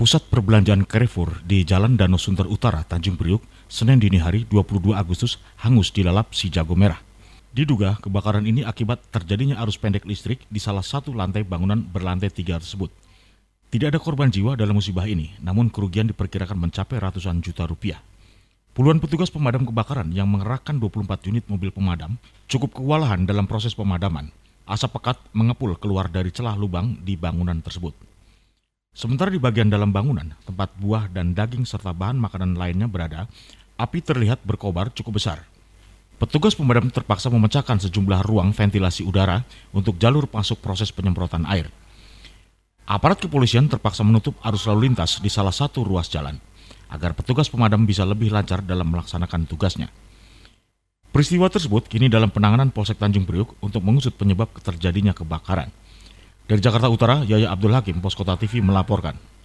pusat perbelanjaan Carrefour di Jalan Danau Sunter Utara, Tanjung Priuk, Senin dini hari 22 Agustus hangus dilalap si jago merah. Diduga kebakaran ini akibat terjadinya arus pendek listrik di salah satu lantai bangunan berlantai tiga tersebut. Tidak ada korban jiwa dalam musibah ini, namun kerugian diperkirakan mencapai ratusan juta rupiah. Puluhan petugas pemadam kebakaran yang mengerahkan 24 unit mobil pemadam cukup kewalahan dalam proses pemadaman. Asap pekat mengepul keluar dari celah lubang di bangunan tersebut. Sementara di bagian dalam bangunan, tempat buah dan daging serta bahan makanan lainnya berada, api terlihat berkobar cukup besar. Petugas pemadam terpaksa memecahkan sejumlah ruang ventilasi udara untuk jalur masuk proses penyemprotan air. Aparat kepolisian terpaksa menutup arus lalu lintas di salah satu ruas jalan agar petugas pemadam bisa lebih lancar dalam melaksanakan tugasnya. Peristiwa tersebut kini dalam penanganan Polsek Tanjung Priuk untuk mengusut penyebab terjadinya kebakaran. Dari Jakarta Utara, Yaya Abdul Hakim, Pos TV melaporkan.